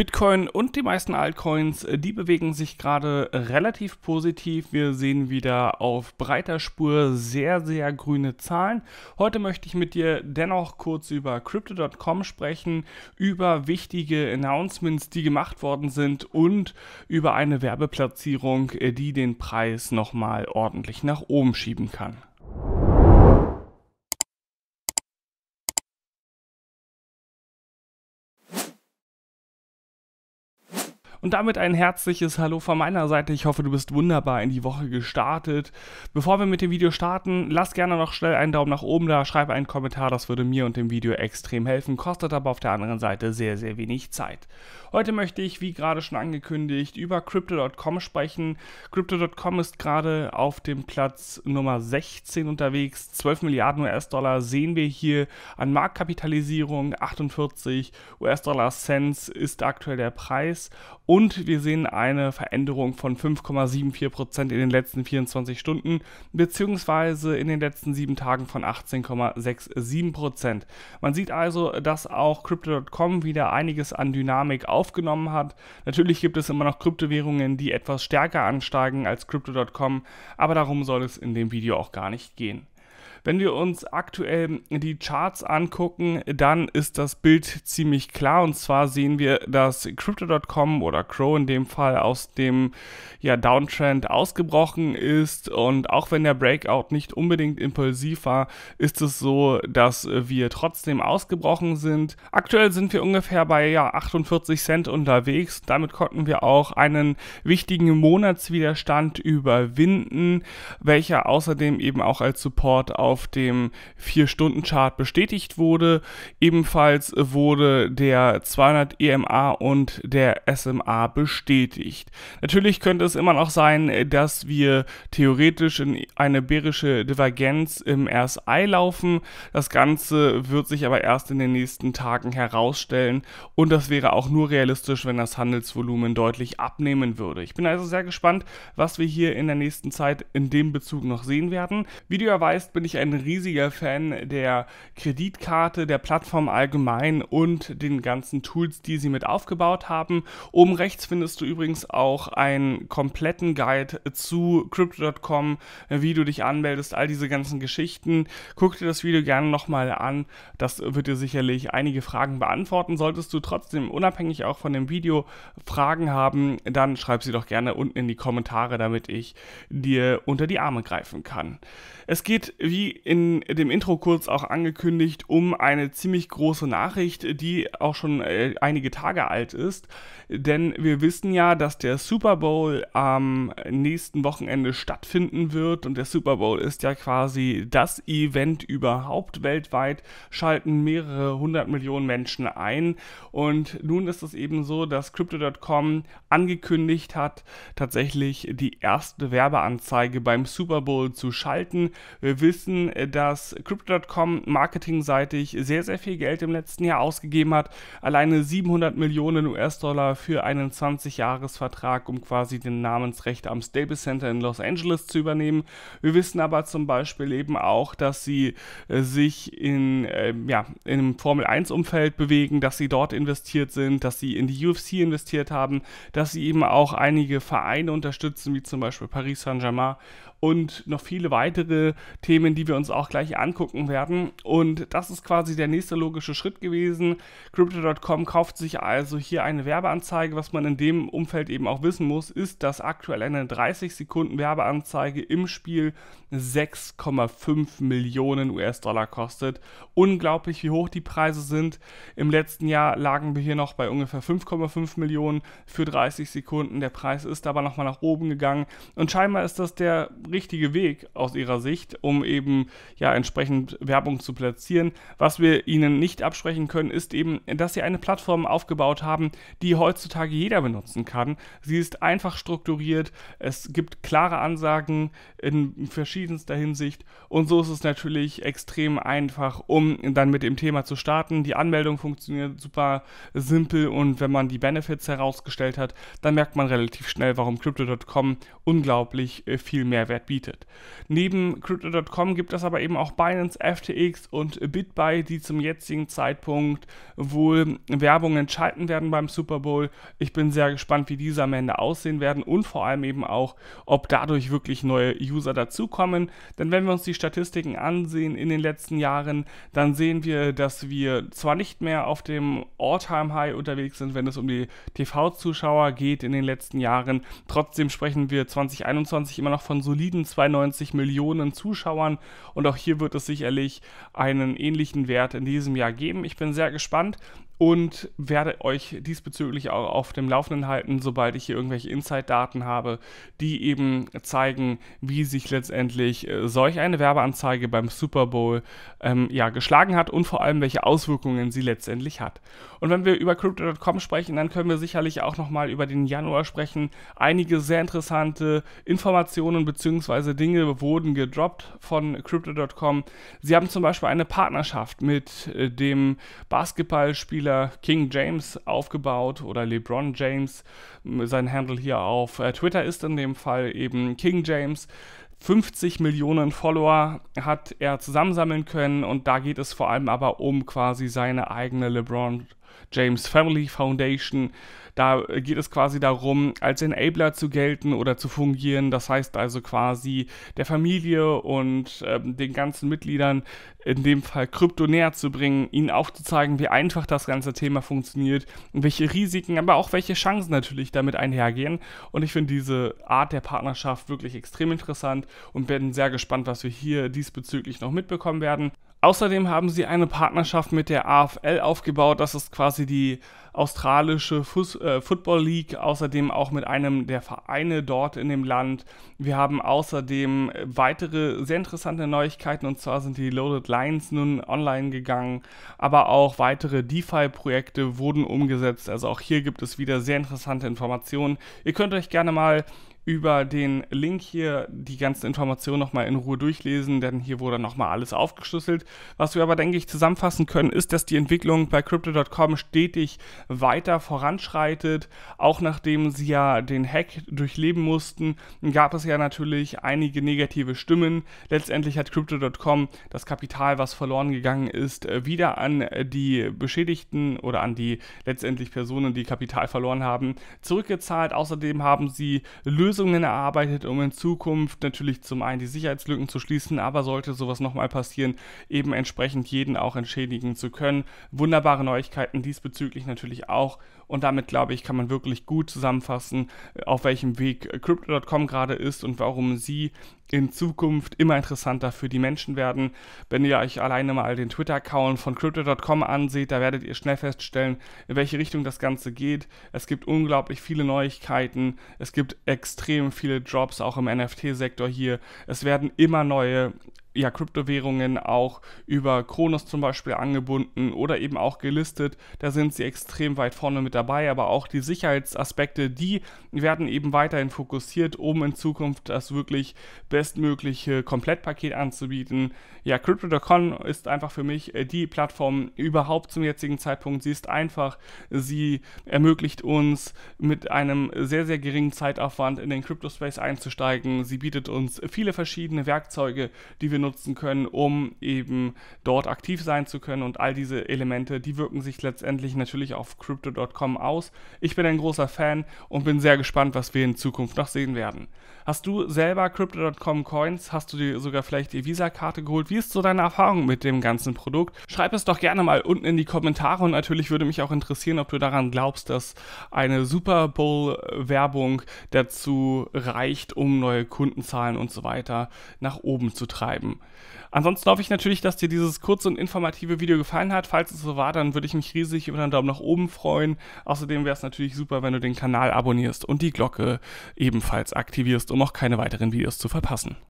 Bitcoin und die meisten Altcoins, äh, die bewegen sich gerade relativ positiv. Wir sehen wieder auf breiter Spur sehr, sehr grüne Zahlen. Heute möchte ich mit dir dennoch kurz über Crypto.com sprechen, über wichtige Announcements, die gemacht worden sind und über eine Werbeplatzierung, äh, die den Preis nochmal ordentlich nach oben schieben kann. Und damit ein herzliches Hallo von meiner Seite. Ich hoffe, du bist wunderbar in die Woche gestartet. Bevor wir mit dem Video starten, lass gerne noch schnell einen Daumen nach oben da, schreibe einen Kommentar, das würde mir und dem Video extrem helfen, kostet aber auf der anderen Seite sehr, sehr wenig Zeit. Heute möchte ich, wie gerade schon angekündigt, über Crypto.com sprechen. Crypto.com ist gerade auf dem Platz Nummer 16 unterwegs. 12 Milliarden US-Dollar sehen wir hier an Marktkapitalisierung. 48 US-Dollar Cents ist aktuell der Preis und wir sehen eine Veränderung von 5,74% in den letzten 24 Stunden, beziehungsweise in den letzten sieben Tagen von 18,67%. Man sieht also, dass auch Crypto.com wieder einiges an Dynamik aufgenommen hat. Natürlich gibt es immer noch Kryptowährungen, die etwas stärker ansteigen als Crypto.com, aber darum soll es in dem Video auch gar nicht gehen. Wenn wir uns aktuell die Charts angucken, dann ist das Bild ziemlich klar. Und zwar sehen wir, dass Crypto.com oder Crow in dem Fall aus dem ja, Downtrend ausgebrochen ist. Und auch wenn der Breakout nicht unbedingt impulsiv war, ist es so, dass wir trotzdem ausgebrochen sind. Aktuell sind wir ungefähr bei ja, 48 Cent unterwegs. Damit konnten wir auch einen wichtigen Monatswiderstand überwinden, welcher außerdem eben auch als Support auf auf dem 4-Stunden-Chart bestätigt wurde. Ebenfalls wurde der 200 EMA und der SMA bestätigt. Natürlich könnte es immer noch sein, dass wir theoretisch in eine bärische Divergenz im RSI laufen. Das Ganze wird sich aber erst in den nächsten Tagen herausstellen und das wäre auch nur realistisch, wenn das Handelsvolumen deutlich abnehmen würde. Ich bin also sehr gespannt, was wir hier in der nächsten Zeit in dem Bezug noch sehen werden. Wie du erweist, bin ich ein riesiger Fan der Kreditkarte, der Plattform allgemein und den ganzen Tools, die sie mit aufgebaut haben. Oben rechts findest du übrigens auch einen kompletten Guide zu Crypto.com, wie du dich anmeldest, all diese ganzen Geschichten. Guck dir das Video gerne nochmal an. Das wird dir sicherlich einige Fragen beantworten. Solltest du trotzdem unabhängig auch von dem Video Fragen haben, dann schreib sie doch gerne unten in die Kommentare, damit ich dir unter die Arme greifen kann. Es geht, wie in dem Intro kurz auch angekündigt, um eine ziemlich große Nachricht, die auch schon äh, einige Tage alt ist. Denn wir wissen ja, dass der Super Bowl am nächsten Wochenende stattfinden wird. Und der Super Bowl ist ja quasi das Event überhaupt weltweit, schalten mehrere hundert Millionen Menschen ein. Und nun ist es eben so, dass Crypto.com angekündigt hat, tatsächlich die erste Werbeanzeige beim Super Bowl zu schalten. Wir wissen, äh, dass Crypto.com marketingseitig sehr, sehr viel Geld im letzten Jahr ausgegeben hat. Alleine 700 Millionen US-Dollar für einen 20-Jahres-Vertrag, um quasi den Namensrecht am Stable Center in Los Angeles zu übernehmen. Wir wissen aber zum Beispiel eben auch, dass sie äh, sich in, äh, ja, im Formel-1-Umfeld bewegen, dass sie dort investiert sind, dass sie in die UFC investiert haben, dass sie eben auch einige Vereine unterstützen, wie zum Beispiel Paris Saint-Germain und noch viele weitere Themen, die wir wir uns auch gleich angucken werden. Und das ist quasi der nächste logische Schritt gewesen. Crypto.com kauft sich also hier eine Werbeanzeige. Was man in dem Umfeld eben auch wissen muss, ist, dass aktuell eine 30 Sekunden Werbeanzeige im Spiel 6,5 Millionen US-Dollar kostet. Unglaublich, wie hoch die Preise sind. Im letzten Jahr lagen wir hier noch bei ungefähr 5,5 Millionen für 30 Sekunden. Der Preis ist aber nochmal nach oben gegangen. Und scheinbar ist das der richtige Weg aus ihrer Sicht, um eben ja entsprechend Werbung zu platzieren. Was wir ihnen nicht absprechen können, ist eben, dass sie eine Plattform aufgebaut haben, die heutzutage jeder benutzen kann. Sie ist einfach strukturiert, es gibt klare Ansagen in verschiedenster Hinsicht und so ist es natürlich extrem einfach, um dann mit dem Thema zu starten. Die Anmeldung funktioniert super simpel und wenn man die Benefits herausgestellt hat, dann merkt man relativ schnell, warum Crypto.com unglaublich äh, viel Mehrwert bietet. Neben Crypto.com gibt gibt es aber eben auch Binance, FTX und BitBuy, die zum jetzigen Zeitpunkt wohl Werbung entscheiden werden beim Super Bowl. Ich bin sehr gespannt, wie diese am Ende aussehen werden und vor allem eben auch, ob dadurch wirklich neue User dazukommen. Denn wenn wir uns die Statistiken ansehen in den letzten Jahren, dann sehen wir, dass wir zwar nicht mehr auf dem All-Time-High unterwegs sind, wenn es um die TV-Zuschauer geht in den letzten Jahren, trotzdem sprechen wir 2021 immer noch von soliden 92 Millionen Zuschauern und auch hier wird es sicherlich einen ähnlichen Wert in diesem Jahr geben. Ich bin sehr gespannt und werde euch diesbezüglich auch auf dem Laufenden halten, sobald ich hier irgendwelche Insight-Daten habe, die eben zeigen, wie sich letztendlich äh, solch eine Werbeanzeige beim Super Bowl ähm, ja, geschlagen hat und vor allem welche Auswirkungen sie letztendlich hat. Und wenn wir über Crypto.com sprechen, dann können wir sicherlich auch nochmal über den Januar sprechen. Einige sehr interessante Informationen bzw. Dinge wurden gedroppt von Crypto.com. Sie haben zum Beispiel eine Partnerschaft mit äh, dem Basketballspieler Spieler King James aufgebaut oder LeBron James. Sein Handle hier auf äh, Twitter ist in dem Fall eben King James. 50 Millionen Follower hat er zusammensammeln können und da geht es vor allem aber um quasi seine eigene LeBron James Family Foundation. Da geht es quasi darum, als Enabler zu gelten oder zu fungieren. Das heißt also quasi der Familie und äh, den ganzen Mitgliedern in dem Fall Krypto näher zu bringen, ihnen aufzuzeigen, wie einfach das ganze Thema funktioniert und welche Risiken, aber auch welche Chancen natürlich damit einhergehen. Und ich finde diese Art der Partnerschaft wirklich extrem interessant und bin sehr gespannt, was wir hier diesbezüglich noch mitbekommen werden. Außerdem haben sie eine Partnerschaft mit der AFL aufgebaut. Das ist quasi die australische Fuß, äh, Football League. Außerdem auch mit einem der Vereine dort in dem Land. Wir haben außerdem äh, weitere sehr interessante Neuigkeiten. Und zwar sind die Loaded Lines nun online gegangen. Aber auch weitere DeFi-Projekte wurden umgesetzt. Also auch hier gibt es wieder sehr interessante Informationen. Ihr könnt euch gerne mal über den Link hier die ganzen Informationen nochmal in Ruhe durchlesen, denn hier wurde nochmal alles aufgeschlüsselt. Was wir aber, denke ich, zusammenfassen können, ist, dass die Entwicklung bei Crypto.com stetig weiter voranschreitet. Auch nachdem sie ja den Hack durchleben mussten, gab es ja natürlich einige negative Stimmen. Letztendlich hat Crypto.com das Kapital, was verloren gegangen ist, wieder an die Beschädigten oder an die letztendlich Personen, die Kapital verloren haben, zurückgezahlt. Außerdem haben sie Lösungen Lösungen erarbeitet, um in Zukunft natürlich zum einen die Sicherheitslücken zu schließen, aber sollte sowas nochmal passieren, eben entsprechend jeden auch entschädigen zu können. Wunderbare Neuigkeiten diesbezüglich natürlich auch und damit, glaube ich, kann man wirklich gut zusammenfassen, äh, auf welchem Weg äh, Crypto.com gerade ist und warum sie in Zukunft immer interessanter für die Menschen werden. Wenn ihr euch alleine mal den Twitter-Account von Crypto.com anseht, da werdet ihr schnell feststellen, in welche Richtung das Ganze geht. Es gibt unglaublich viele Neuigkeiten. Es gibt extrem viele Jobs auch im NFT-Sektor hier. Es werden immer neue ja, Kryptowährungen auch über Kronos zum Beispiel angebunden oder eben auch gelistet. Da sind sie extrem weit vorne mit dabei, aber auch die Sicherheitsaspekte, die werden eben weiterhin fokussiert, um in Zukunft das wirklich bestmögliche Komplettpaket anzubieten. Ja, Crypto.com ist einfach für mich äh, die Plattform überhaupt zum jetzigen Zeitpunkt. Sie ist einfach, sie ermöglicht uns mit einem sehr, sehr geringen Zeitaufwand in den Crypto Space einzusteigen. Sie bietet uns viele verschiedene Werkzeuge, die wir nutzen können, um eben dort aktiv sein zu können. Und all diese Elemente, die wirken sich letztendlich natürlich auf crypto.com aus. Ich bin ein großer Fan und bin sehr gespannt, was wir in Zukunft noch sehen werden. Hast du selber crypto.com Coins? Hast du dir sogar vielleicht die Visa-Karte geholt? Wie ist so deine Erfahrung mit dem ganzen Produkt? Schreib es doch gerne mal unten in die Kommentare und natürlich würde mich auch interessieren, ob du daran glaubst, dass eine Super Bowl-Werbung dazu reicht, um neue Kundenzahlen und so weiter nach oben zu treiben geben. Ansonsten hoffe ich natürlich, dass dir dieses kurze und informative Video gefallen hat. Falls es so war, dann würde ich mich riesig über einen Daumen nach oben freuen. Außerdem wäre es natürlich super, wenn du den Kanal abonnierst und die Glocke ebenfalls aktivierst, um auch keine weiteren Videos zu verpassen.